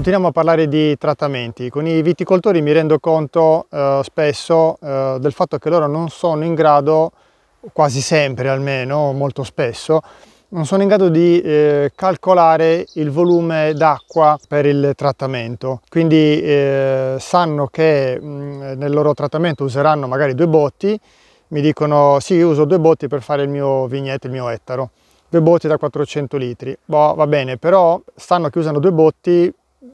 Continuiamo a parlare di trattamenti. Con i viticoltori mi rendo conto eh, spesso eh, del fatto che loro non sono in grado, quasi sempre almeno, molto spesso, non sono in grado di eh, calcolare il volume d'acqua per il trattamento. Quindi eh, sanno che mh, mm, nel loro trattamento useranno magari due botti, mi dicono sì, io uso due botti per fare il mio vigneto, il mio ettaro due botti da 400 litri. Boh, va bene, però sanno che usano due botti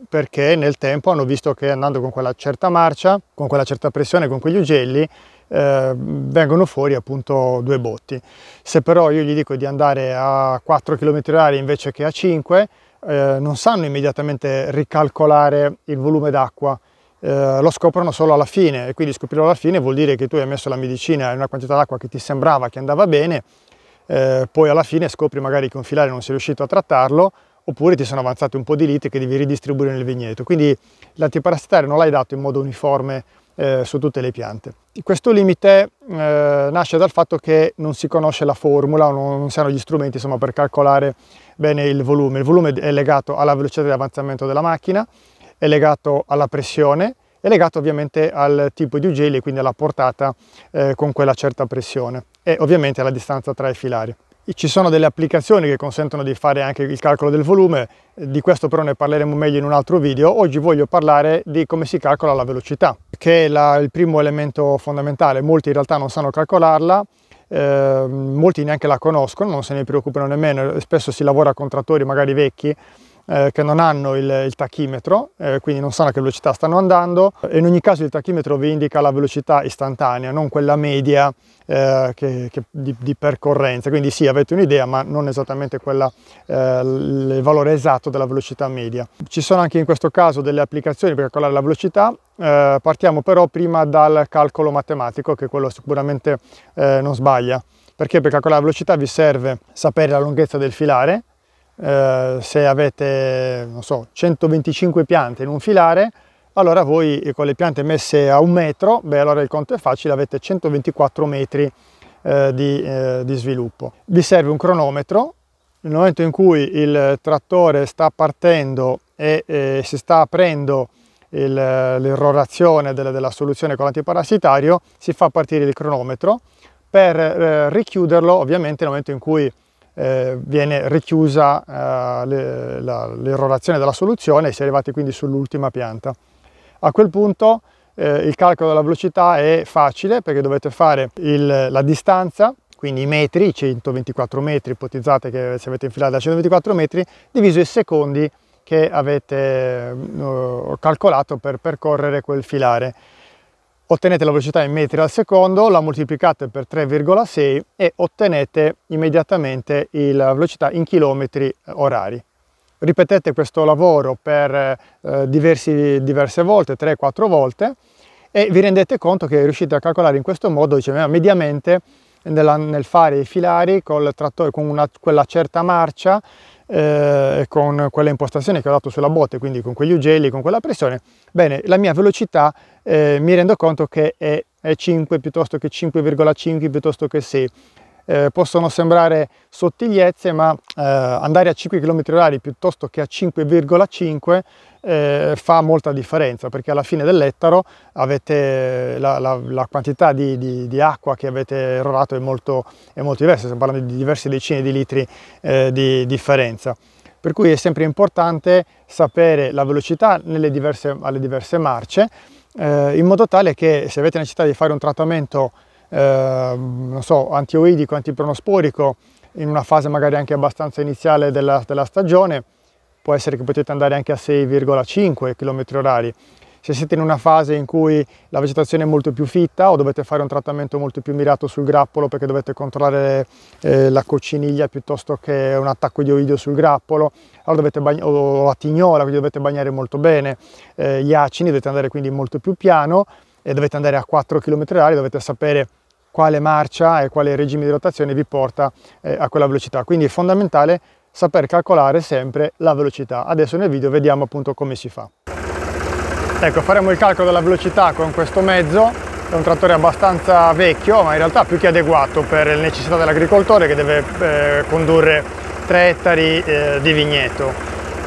perché nel tempo hanno visto che andando con quella certa marcia, con quella certa pressione, con quegli ugelli, eh, vengono fuori appunto due botti. Se però io gli dico di andare a 4 km h invece che a 5, eh, non sanno immediatamente ricalcolare il volume d'acqua, eh, lo scoprono solo alla fine e quindi scoprirlo alla fine vuol dire che tu hai messo la medicina in una quantità d'acqua che ti sembrava che andava bene, eh, poi alla fine scopri magari che un filare non sei riuscito a trattarlo, oppure ti sono avanzate un po' di liti che devi ridistribuire nel vigneto. Quindi l'antiparassitario non l'hai dato in modo uniforme eh, su tutte le piante. Questo limite eh, nasce dal fatto che non si conosce la formula, non, non si hanno gli strumenti insomma, per calcolare bene il volume. Il volume è legato alla velocità di avanzamento della macchina, è legato alla pressione, è legato ovviamente al tipo di ugelli, quindi alla portata eh, con quella certa pressione e ovviamente alla distanza tra i filari. Ci sono delle applicazioni che consentono di fare anche il calcolo del volume, di questo però ne parleremo meglio in un altro video. Oggi voglio parlare di come si calcola la velocità, che è la, il primo elemento fondamentale. Molti in realtà non sanno calcolarla, eh, molti neanche la conoscono, non se ne preoccupano nemmeno, spesso si lavora con trattori magari vecchi eh, che non hanno il, il tachimetro, eh, quindi non sanno a che velocità stanno andando in ogni caso il tachimetro vi indica la velocità istantanea, non quella media eh, che, che di, di, percorrenza, quindi sì avete un'idea ma non esattamente quella, eh, il valore esatto della velocità media. Ci sono anche in questo caso delle applicazioni per calcolare la velocità, eh, partiamo però prima dal calcolo matematico che quello sicuramente eh, non sbaglia, perché per calcolare la velocità vi serve sapere la lunghezza del filare, eh, se avete so, 125 piante in un filare, allora voi con le piante messe a un metro, beh allora il conto è facile, avete 124 metri eh, di, eh, di sviluppo. Vi serve un cronometro, nel momento in cui il trattore sta partendo e eh, si sta aprendo l'irrorazione della, della, soluzione con l'antiparassitario, si fa partire il cronometro per eh, richiuderlo ovviamente nel momento in cui eh, viene richiusa eh, l'irrorazione della soluzione e si è arrivati quindi sull'ultima pianta. A quel punto eh, il calcolo della velocità è facile perché dovete fare il, la distanza, quindi i metri, 124 metri, ipotizzate che se avete infilato da 124 metri, diviso i secondi che avete eh, calcolato per percorrere quel filare ottenete la velocità in metri al secondo, la moltiplicate per 3,6 e ottenete immediatamente la velocità in chilometri eh, orari. Ripetete questo lavoro per eh, diversi, diverse volte, 3-4 volte, e vi rendete conto che riuscite a calcolare in questo modo, diciamo, mediamente nella, nel fare i filari col trattore con una, quella certa marcia eh, con quella impostazione che ho dato sulla botte, quindi con quegli ugelli, con quella pressione, bene, la mia velocità eh, mi rendo conto che è, è 5 piuttosto che 5,5 piuttosto che 6 eh, possono sembrare sottigliezze, ma eh, andare a 5 km h piuttosto che a 5,5 eh, fa molta differenza, perché alla fine dell'ettaro la, la, la, quantità di, di, di, acqua che avete errato è molto, è molto diversa, stiamo parlando di diverse decine di litri eh, di differenza per cui è sempre importante sapere la velocità diverse, alle diverse marce eh, in modo tale che se avete necessità di fare un trattamento Ehm, non so, antioidico, antipronosporico in una fase magari anche abbastanza iniziale della, della stagione, può essere che potete andare anche a 6,5 km h Se siete in una fase in cui la vegetazione è molto più fitta o dovete fare un trattamento molto più mirato sul grappolo perché dovete controllare eh, la cocciniglia piuttosto che un attacco di oidio sul grappolo, allora o la tignola, quindi dovete bagnare molto bene, eh, gli acini dovete andare quindi molto più piano e dovete andare a 4 km h dovete sapere quale marcia e quale regime di rotazione vi porta eh, a quella velocità. Quindi è fondamentale saper calcolare sempre la velocità. Adesso nel video vediamo appunto come si fa. Ecco, faremo il calcolo della velocità con questo mezzo, è un trattore abbastanza vecchio, ma in realtà più che adeguato per le necessità dell'agricoltore che deve eh, condurre 3 ettari eh, di vigneto.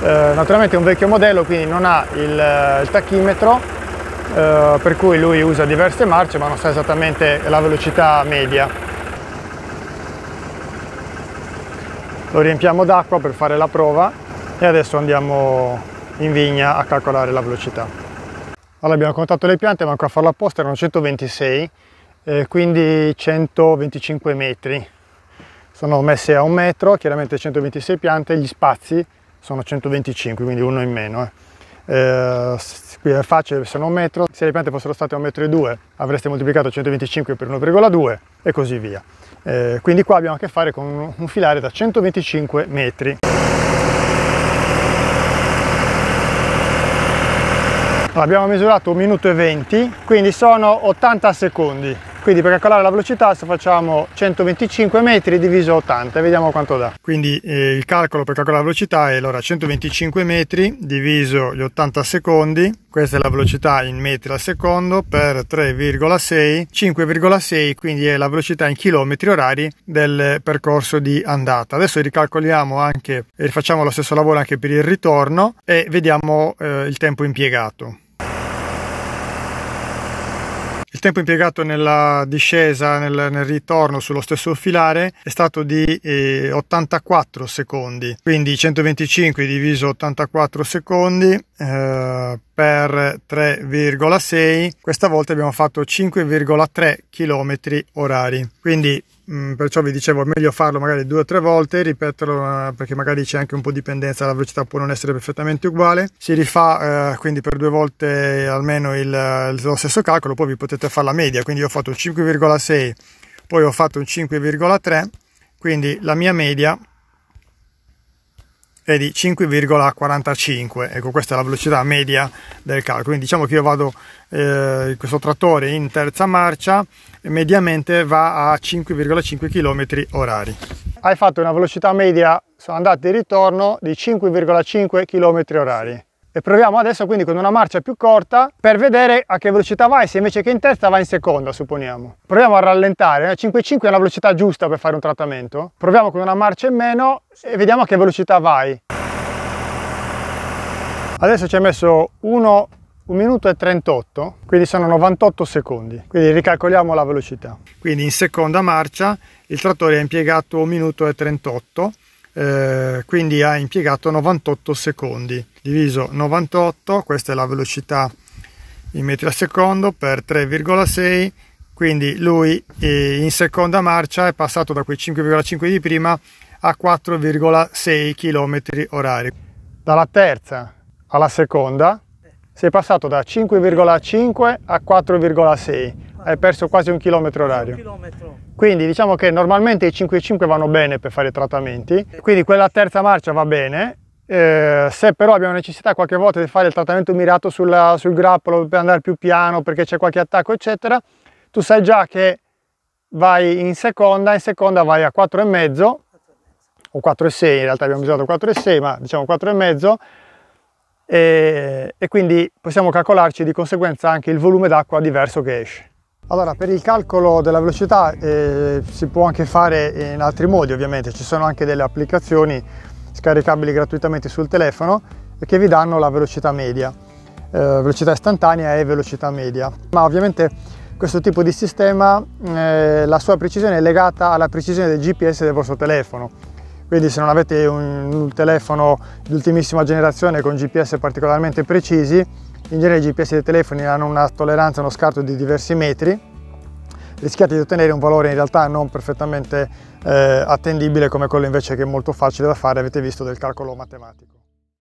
Eh, naturalmente è un vecchio modello, quindi non ha il, eh, il tachimetro, eh, per cui lui usa diverse marce ma non sa esattamente la velocità media. Lo riempiamo d'acqua per fare la prova e adesso andiamo in vigna a calcolare la velocità. Allora abbiamo contato le piante, manco a farlo apposta, erano 126, eh, quindi 125 metri. Sono messe a un metro, chiaramente 126 piante, gli spazi sono 125, quindi uno in meno. Eh eh, facce sono un metro, se le piante fossero state un metro e due avreste moltiplicato 125 per 1,2 e così via. Eh, quindi qua abbiamo a che fare con un filare da 125 metri. Abbiamo misurato 1 minuto e 20, quindi sono 80 secondi quindi per calcolare la velocità se facciamo 125 metri diviso 80 vediamo quanto dà quindi eh, il calcolo per calcolare la velocità è allora 125 metri diviso gli 80 secondi questa è la velocità in metri al secondo per 3,6 5,6 quindi è la velocità in chilometri orari del percorso di andata adesso ricalcoliamo anche e facciamo lo stesso lavoro anche per il ritorno e vediamo eh, il tempo impiegato il tempo impiegato nella discesa, nel, nel ritorno sullo stesso filare è stato di eh, 84 secondi, quindi 125 diviso 84 secondi eh, per 3,6 questa volta abbiamo fatto 5,3 km orari quindi mm, perciò vi dicevo è meglio farlo magari due o tre volte ripeterlo eh, perché magari c'è anche un po' di dipendenza la velocità può non essere perfettamente uguale si rifà eh, quindi per due volte almeno il, eh, lo stesso calcolo poi vi potete fare la media quindi io ho fatto un 5,6 poi ho fatto un 5,3 quindi la mia media è di 5,45 ecco questa è la velocità media del calcolo quindi diciamo che io vado eh, questo trattore in terza marcia e mediamente va a 5,5 km orari hai fatto una velocità media sono andati e ritorno di 5,5 km orari e proviamo adesso quindi con una marcia più corta per vedere a che velocità vai se invece che in testa va in seconda supponiamo proviamo a rallentare eh. una 5.5 è una velocità giusta per fare un trattamento proviamo con una marcia in meno e vediamo a che velocità vai adesso ci ha messo 1 1 minuto e 38 quindi sono 98 secondi quindi ricalcoliamo la velocità quindi in seconda marcia il trattore ha impiegato 1 minuto e 38 eh, quindi ha impiegato 98 secondi diviso 98 questa è la velocità in metri al secondo per 3,6 quindi lui eh, in seconda marcia è passato da quei 5,5 di prima a 4,6 km orari dalla terza alla seconda si è passato da 5,5 a 4,6 hai perso quasi un chilometro orario. Un chilometro. Quindi diciamo che normalmente i 5-5 vanno bene per fare i trattamenti, quindi quella terza marcia va bene. Eh, se però abbiamo necessità qualche volta di fare il trattamento mirato sulla, sul grappolo per andare più piano perché c'è qualche attacco eccetera, tu sai già che vai in seconda, in seconda vai a 4,5 o 4,6 in realtà abbiamo usato 4,6 ma diciamo 4,5 e, e quindi possiamo calcolarci di conseguenza anche il volume d'acqua diverso che esce. Allora, per il calcolo della velocità eh, si può anche fare in altri modi ovviamente, ci sono anche delle applicazioni scaricabili gratuitamente sul telefono che vi danno la velocità media, eh, velocità istantanea e velocità media. Ma ovviamente questo tipo di sistema, eh, la sua precisione è legata alla precisione del GPS del vostro telefono, quindi se non avete un, un telefono di ultimissima generazione con GPS particolarmente precisi, in genere i GPS dei telefoni hanno una tolleranza, uno scarto di diversi metri, rischiate di ottenere un valore in realtà non perfettamente eh, attendibile come quello invece che è molto facile da fare, avete visto, del calcolo matematico.